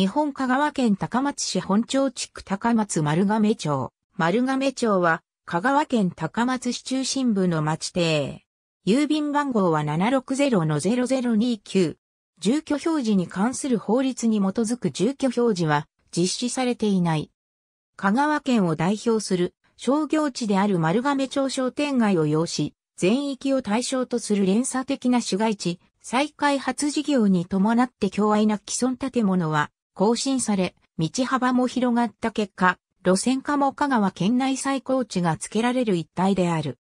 日本香川県高松市本町地区高松丸亀町。丸亀町は、香川県高松市中心部の町邸。郵便番号は760-0029。住居表示に関する法律に基づく住居表示は実施されていない。香川県を代表する商業地である丸亀町商店街を要し、全域を対象とする連鎖的な市街地、再開発事業に伴って強愛な既存建物は更新され、道幅も広がった結果、路線化も香川県内最高値が付けられる一帯である。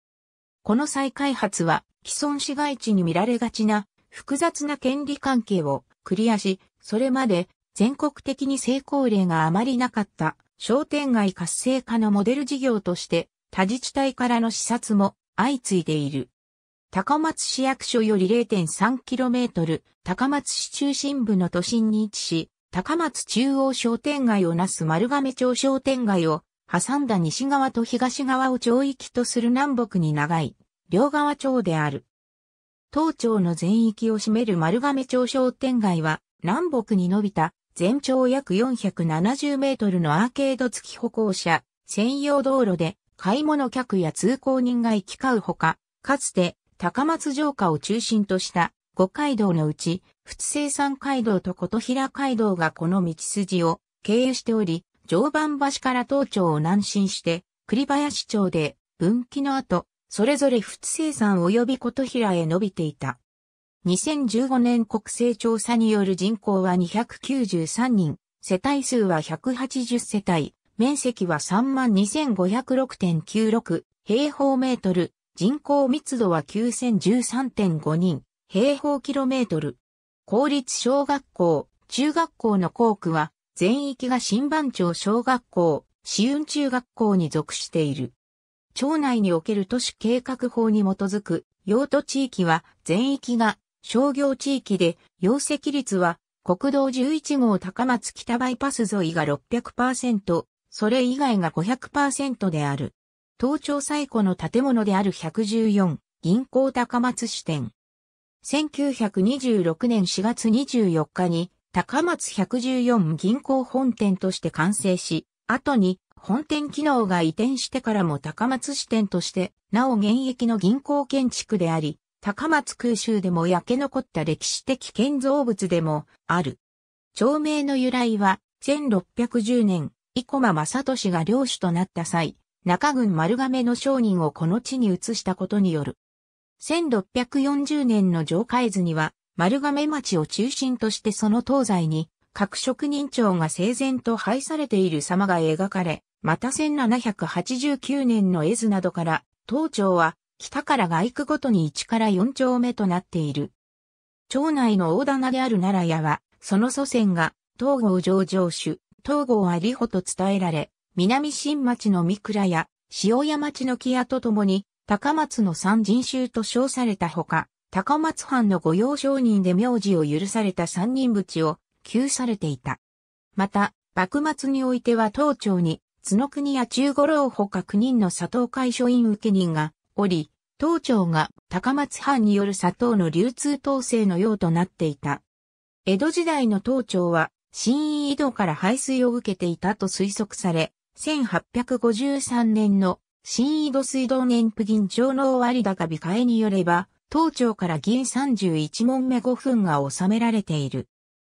この再開発は、既存市街地に見られがちな複雑な権利関係をクリアし、それまで全国的に成功例があまりなかった商店街活性化のモデル事業として他自治体からの視察も相次いでいる。高松市役所より 0.3km、高松市中心部の都心に位置し、高松中央商店街をなす丸亀町商店街を挟んだ西側と東側を町域とする南北に長い両側町である。東町の全域を占める丸亀町商店街は南北に伸びた全長約470メートルのアーケード付き歩行者専用道路で買い物客や通行人が行き交うほか、かつて高松城下を中心とした五街道のうち、仏生産街道と琴平街道がこの道筋を経由しており、常磐橋から東町を南進して、栗林町で分岐の後、それぞれ仏生産及び琴平へ伸びていた。2015年国勢調査による人口は293人、世帯数は180世帯、面積は32,506.96平方メートル、人口密度は9013.5人、平方キロメートル。公立小学校、中学校の校区は、全域が新番町小学校、市運中学校に属している。町内における都市計画法に基づく用途地域は全域が商業地域で、容積率は国道11号高松北バイパス沿いが600%、それ以外が500%である。東庁最古の建物である114、銀行高松支店。1926年4月24日に高松114銀行本店として完成し、後に本店機能が移転してからも高松支店として、なお現役の銀行建築であり、高松空襲でも焼け残った歴史的建造物でもある。町名の由来は、1610年、生駒正俊が領主となった際、中郡丸亀の商人をこの地に移したことによる。1640年の城下絵図には、丸亀町を中心としてその東西に、各職人長が整然と配されている様が描かれ、また1789年の絵図などから、東町は、北から外区ごとに1から4丁目となっている。町内の大棚である奈良屋は、その祖先が、東郷上城主、東郷有穂と伝えられ、南新町の三倉や、塩屋町の木屋とともに、高松の三人衆と称されたほか、高松藩の御用商人で名字を許された三人淵を給されていた。また、幕末においては当庁に、角国や中五郎ほか9人の佐藤会所員受け人がおり、当庁が高松藩による佐藤の流通統制のようとなっていた。江戸時代の当庁は、新井井戸から排水を受けていたと推測され、1853年の新井戸水道年付銀長の有高美替えによれば、当町から銀31問目5分が収められている。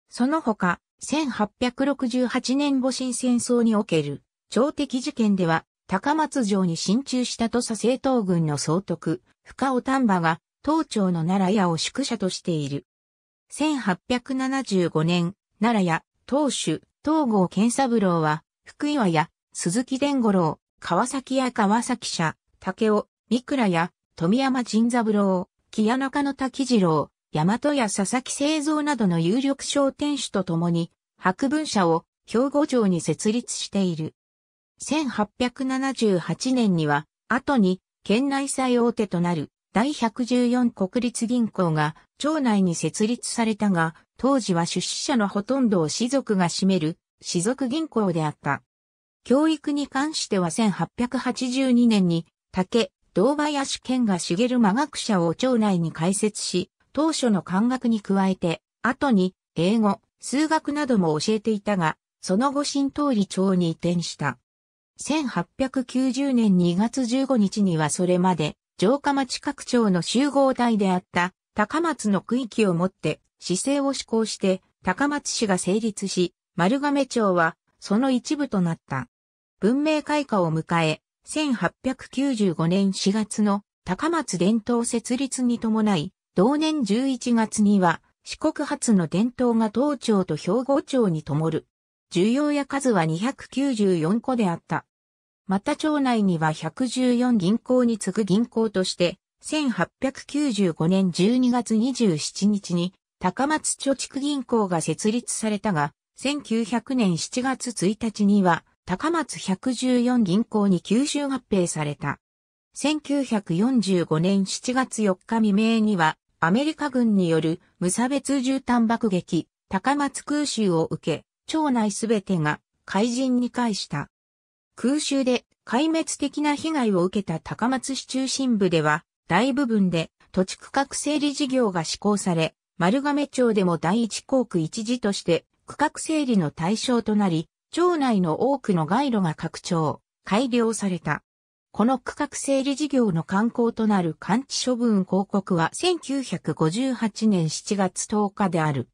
その他、1868年戊辰戦争における、朝敵事件では、高松城に進駐した土佐政党軍の総督、深尾丹波が、当町の奈良屋を宿舎としている。1875年、奈良屋、当主、東郷健三郎は、福岩屋、鈴木伝五郎、川崎や川崎社、竹尾、三倉や富山神三郎、木屋中野滝次郎、大和や佐々木製造などの有力商店主と共に、博文社を兵庫城に設立している。1878年には、後に県内最大手となる第114国立銀行が町内に設立されたが、当時は出資者のほとんどを士族が占める士族銀行であった。教育に関しては1882年に竹、堂林健が茂る魔学者を町内に開設し、当初の漢学に加えて、後に英語、数学なども教えていたが、その後新通り町に移転した。1890年2月15日にはそれまで、城下町各町の集合体であった高松の区域をもって市政を施行して高松市が成立し、丸亀町はその一部となった。文明開化を迎え、1895年4月の高松伝統設立に伴い、同年11月には四国発の伝統が東町と兵庫町に灯る。需要や数は294個であった。また町内には114銀行に次ぐ銀行として、1895年12月27日に高松貯蓄銀行が設立されたが、1900年7月1日には高松114銀行に吸収合併された。1945年7月4日未明には、アメリカ軍による無差別絨毯爆撃、高松空襲を受け、町内すべてが海人に返した。空襲で壊滅的な被害を受けた高松市中心部では、大部分で土地区画整理事業が施行され、丸亀町でも第一航区一時として区画整理の対象となり、町内の多くの街路が拡張、改良された。この区画整理事業の観光となる完治処分広告は1958年7月10日である。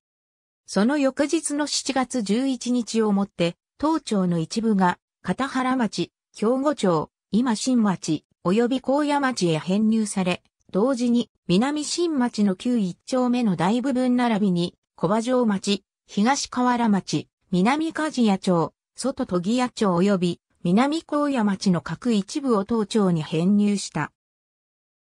その翌日の7月11日をもって、当町の一部が、片原町、兵庫町、今新町、及び高野町へ編入され、同時に南新町の旧一丁目の大部分並びに、小場城町、東河原町、南鍛冶屋町、外研木屋町及び南高野町の各一部を当町に編入した。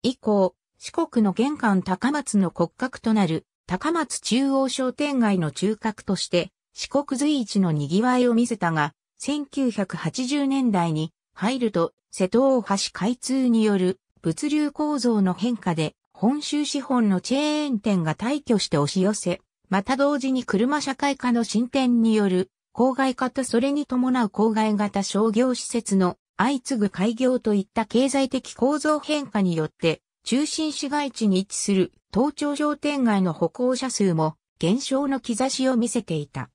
以降、四国の玄関高松の骨格となる高松中央商店街の中核として四国随一の賑わいを見せたが、1980年代に入ると瀬戸大橋開通による物流構造の変化で本州資本のチェーン店が退去して押し寄せ、また同時に車社会化の進展による、郊外化とそれに伴う郊外型商業施設の相次ぐ開業といった経済的構造変化によって、中心市街地に位置する東庁商店街の歩行者数も減少の兆しを見せていた。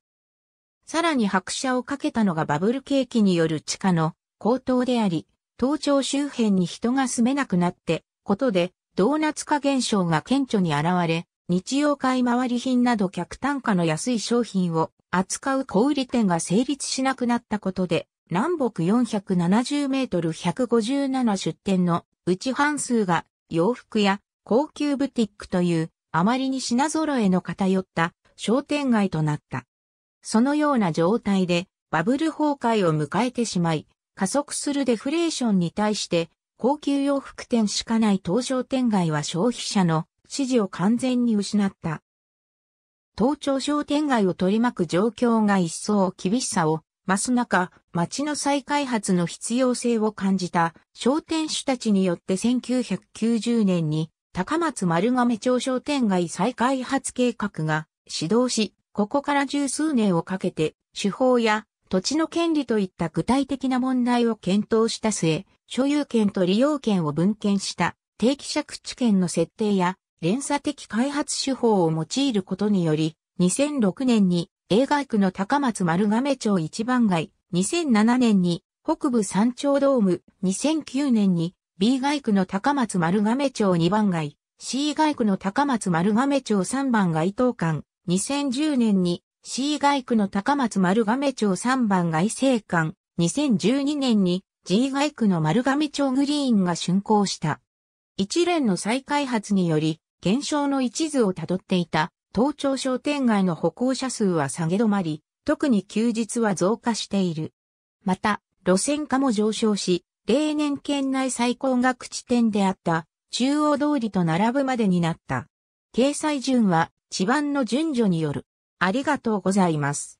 さらに拍車をかけたのがバブル景気による地価の高騰であり、東庁周辺に人が住めなくなって、ことで、ドーナツ化現象が顕著に現れ、日用買い回り品など客単価の安い商品を扱う小売店が成立しなくなったことで、南北470メートル157出店のうち半数が洋服や高級ブティックというあまりに品揃えの偏った商店街となった。そのような状態でバブル崩壊を迎えてしまい、加速するデフレーションに対して高級洋服店しかない東商店街は消費者の支持を完全に失った。東庁商店街を取り巻く状況が一層厳しさを増す中、町の再開発の必要性を感じた商店主たちによって1990年に高松丸亀町商店街再開発計画が始動し、ここから十数年をかけて手法や土地の権利といった具体的な問題を検討した末、所有権と利用権を分権した定期借地権の設定や連鎖的開発手法を用いることにより、2006年に映画区の高松丸亀町一番街、2007年に北部山頂ドーム、2009年に B 街区の高松丸亀町2番街、C 街区の高松丸亀町3番街等館、2010年に C 街区の高松丸亀町3番街青館、2012年に G 街区の丸亀町グリーンが竣工した。一連の再開発により、減少の一途をたどっていた、東町商店街の歩行者数は下げ止まり、特に休日は増加している。また、路線化も上昇し、例年県内最高額地点であった中央通りと並ぶまでになった。掲載順は地盤の順序による。ありがとうございます。